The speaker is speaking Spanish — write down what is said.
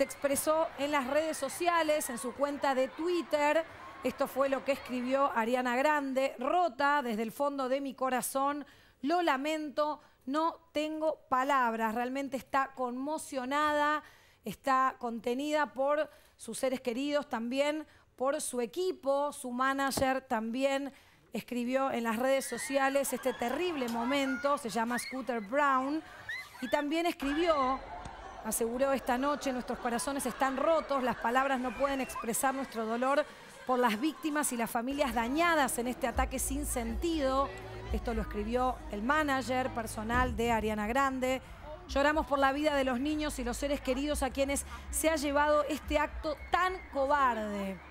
se expresó en las redes sociales, en su cuenta de Twitter. Esto fue lo que escribió Ariana Grande. Rota desde el fondo de mi corazón. Lo lamento, no tengo palabras. Realmente está conmocionada, está contenida por sus seres queridos también, por su equipo, su manager también escribió en las redes sociales este terrible momento, se llama Scooter Brown, y también escribió aseguró esta noche, nuestros corazones están rotos, las palabras no pueden expresar nuestro dolor por las víctimas y las familias dañadas en este ataque sin sentido. Esto lo escribió el manager personal de Ariana Grande. Lloramos por la vida de los niños y los seres queridos a quienes se ha llevado este acto tan cobarde.